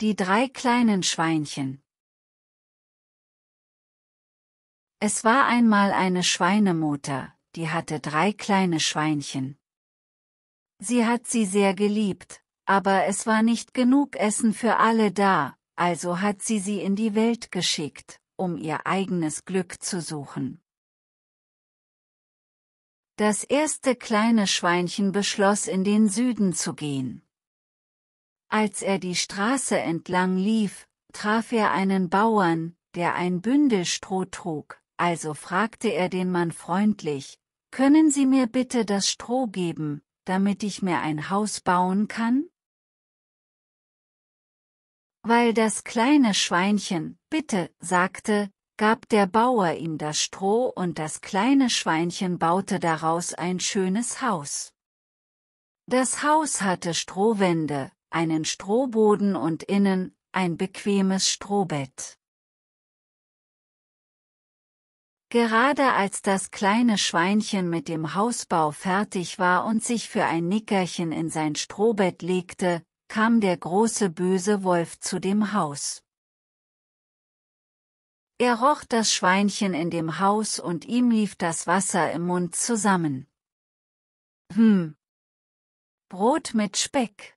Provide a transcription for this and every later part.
Die drei kleinen Schweinchen Es war einmal eine Schweinemutter, die hatte drei kleine Schweinchen. Sie hat sie sehr geliebt, aber es war nicht genug Essen für alle da, also hat sie sie in die Welt geschickt, um ihr eigenes Glück zu suchen. Das erste kleine Schweinchen beschloss in den Süden zu gehen. Als er die Straße entlang lief, traf er einen Bauern, der ein Bündel Stroh trug, also fragte er den Mann freundlich, können Sie mir bitte das Stroh geben, damit ich mir ein Haus bauen kann? Weil das kleine Schweinchen, bitte, sagte, gab der Bauer ihm das Stroh und das kleine Schweinchen baute daraus ein schönes Haus. Das Haus hatte Strohwände, einen Strohboden und innen ein bequemes Strohbett. Gerade als das kleine Schweinchen mit dem Hausbau fertig war und sich für ein Nickerchen in sein Strohbett legte, kam der große böse Wolf zu dem Haus. Er roch das Schweinchen in dem Haus und ihm lief das Wasser im Mund zusammen. Hm. Brot mit Speck.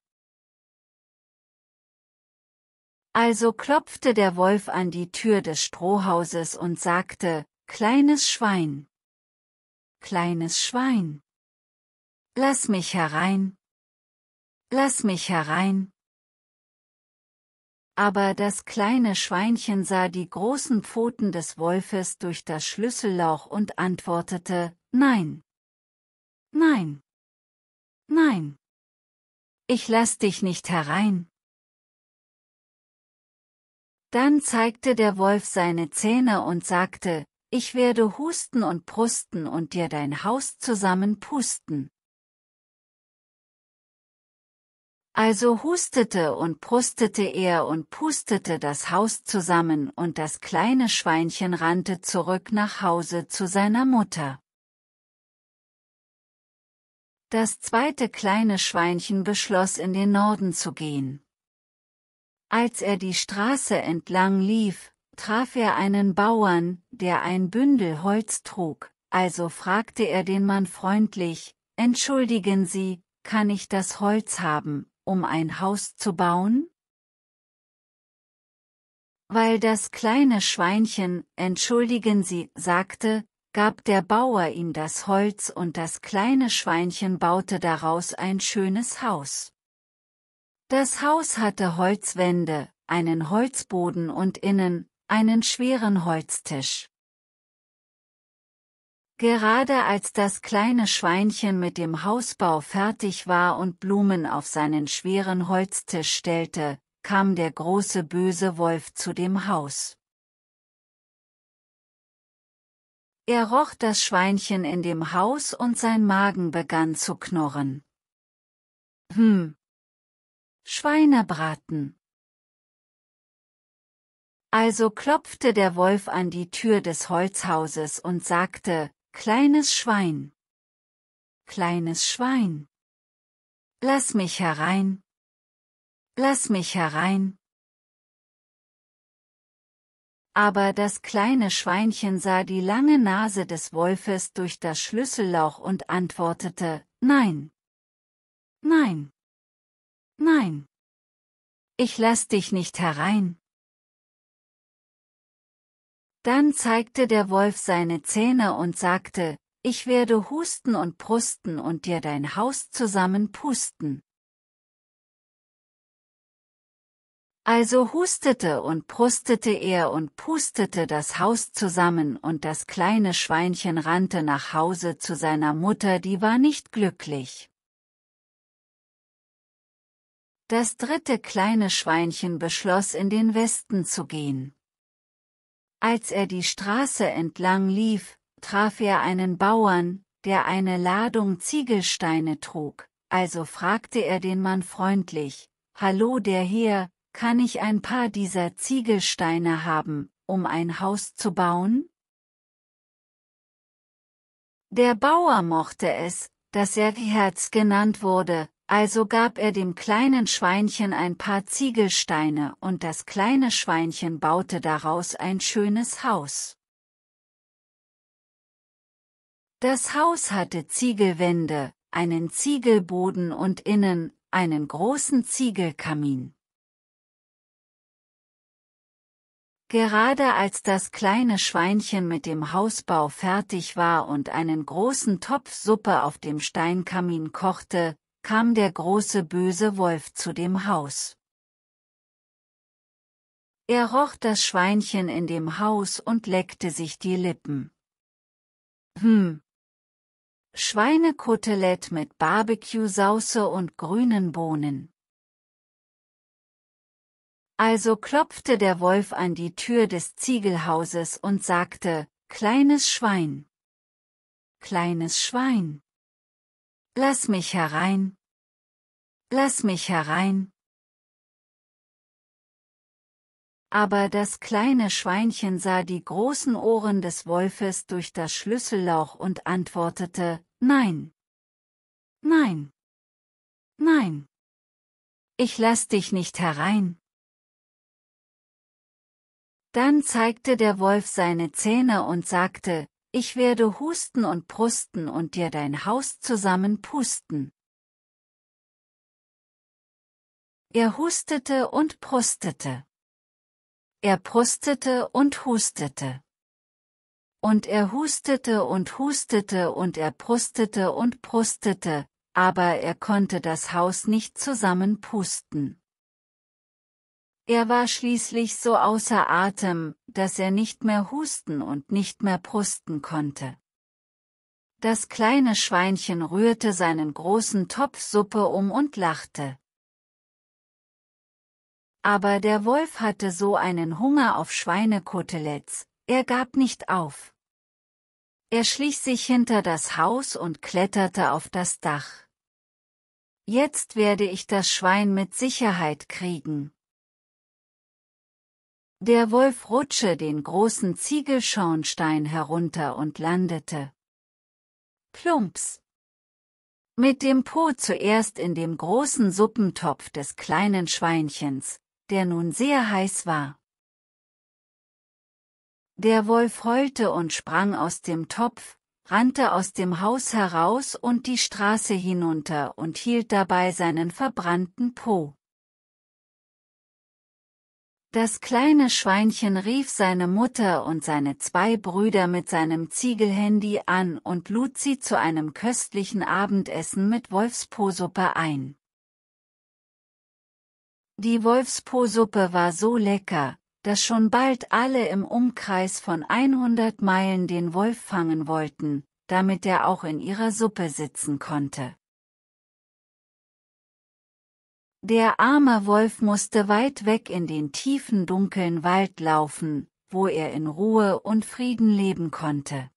Also klopfte der Wolf an die Tür des Strohhauses und sagte, Kleines Schwein. Kleines Schwein. Lass mich herein. Lass mich herein. Aber das kleine Schweinchen sah die großen Pfoten des Wolfes durch das Schlüssellauch und antwortete, Nein. Nein. Nein. Ich lass dich nicht herein. Dann zeigte der Wolf seine Zähne und sagte, ich werde husten und prusten und dir dein Haus zusammen pusten. Also hustete und prustete er und pustete das Haus zusammen und das kleine Schweinchen rannte zurück nach Hause zu seiner Mutter. Das zweite kleine Schweinchen beschloss in den Norden zu gehen. Als er die Straße entlang lief, traf er einen Bauern, der ein Bündel Holz trug, also fragte er den Mann freundlich, Entschuldigen Sie, kann ich das Holz haben, um ein Haus zu bauen? Weil das kleine Schweinchen, entschuldigen Sie, sagte, gab der Bauer ihm das Holz und das kleine Schweinchen baute daraus ein schönes Haus. Das Haus hatte Holzwände, einen Holzboden und innen, einen schweren Holztisch. Gerade als das kleine Schweinchen mit dem Hausbau fertig war und Blumen auf seinen schweren Holztisch stellte, kam der große böse Wolf zu dem Haus. Er roch das Schweinchen in dem Haus und sein Magen begann zu knurren. Hm, Schweinebraten. Also klopfte der Wolf an die Tür des Holzhauses und sagte, Kleines Schwein. Kleines Schwein. Lass mich herein. Lass mich herein. Aber das kleine Schweinchen sah die lange Nase des Wolfes durch das Schlüsselloch und antwortete, Nein. Nein. Nein. Ich lass dich nicht herein. Dann zeigte der Wolf seine Zähne und sagte, ich werde husten und prusten und dir dein Haus zusammen pusten. Also hustete und prustete er und pustete das Haus zusammen und das kleine Schweinchen rannte nach Hause zu seiner Mutter, die war nicht glücklich. Das dritte kleine Schweinchen beschloss in den Westen zu gehen. Als er die Straße entlang lief, traf er einen Bauern, der eine Ladung Ziegelsteine trug, also fragte er den Mann freundlich, Hallo der Herr, kann ich ein paar dieser Ziegelsteine haben, um ein Haus zu bauen? Der Bauer mochte es, dass er Herz genannt wurde, also gab er dem kleinen Schweinchen ein paar Ziegelsteine und das kleine Schweinchen baute daraus ein schönes Haus. Das Haus hatte Ziegelwände, einen Ziegelboden und innen einen großen Ziegelkamin. Gerade als das kleine Schweinchen mit dem Hausbau fertig war und einen großen Topf Suppe auf dem Steinkamin kochte, kam der große böse Wolf zu dem Haus. Er roch das Schweinchen in dem Haus und leckte sich die Lippen. Hm. Schweinekotelett mit Barbecue-Sauce und grünen Bohnen. Also klopfte der Wolf an die Tür des Ziegelhauses und sagte, Kleines Schwein. Kleines Schwein. Lass mich herein. Lass mich herein. Aber das kleine Schweinchen sah die großen Ohren des Wolfes durch das Schlüsselloch und antwortete, Nein. Nein. Nein. Ich lass dich nicht herein. Dann zeigte der Wolf seine Zähne und sagte, Ich werde husten und prusten und dir dein Haus zusammen pusten. Er hustete und prustete. Er prustete und hustete. Und er hustete und hustete und er prustete und prustete, aber er konnte das Haus nicht zusammenpusten. Er war schließlich so außer Atem, dass er nicht mehr husten und nicht mehr prusten konnte. Das kleine Schweinchen rührte seinen großen Topf Suppe um und lachte. Aber der Wolf hatte so einen Hunger auf Schweinekoteletts, er gab nicht auf. Er schlich sich hinter das Haus und kletterte auf das Dach. Jetzt werde ich das Schwein mit Sicherheit kriegen. Der Wolf rutsche den großen Ziegelschornstein herunter und landete. Plumps. Mit dem Po zuerst in dem großen Suppentopf des kleinen Schweinchens, der nun sehr heiß war. Der Wolf heulte und sprang aus dem Topf, rannte aus dem Haus heraus und die Straße hinunter und hielt dabei seinen verbrannten Po. Das kleine Schweinchen rief seine Mutter und seine zwei Brüder mit seinem Ziegelhandy an und lud sie zu einem köstlichen Abendessen mit Wolfsposuppe ein. Die Wolfspo-Suppe war so lecker, dass schon bald alle im Umkreis von 100 Meilen den Wolf fangen wollten, damit er auch in ihrer Suppe sitzen konnte. Der arme Wolf musste weit weg in den tiefen dunklen Wald laufen, wo er in Ruhe und Frieden leben konnte.